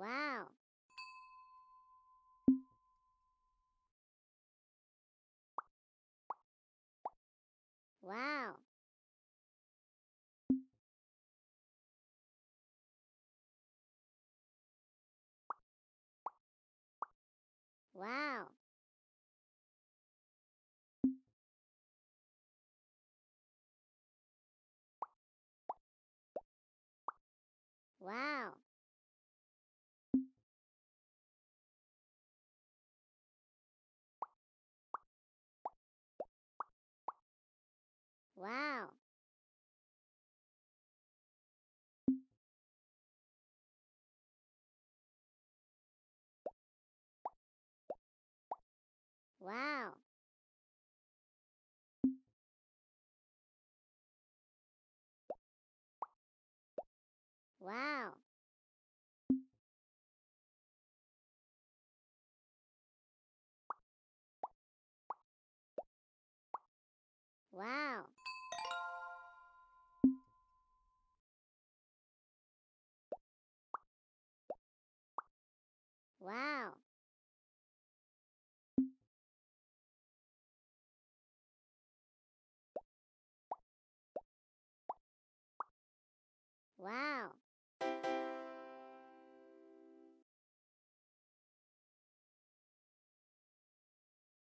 Wow. Wow. Wow. Wow. Wow. Wow. Wow. Wow. Wow. Wow.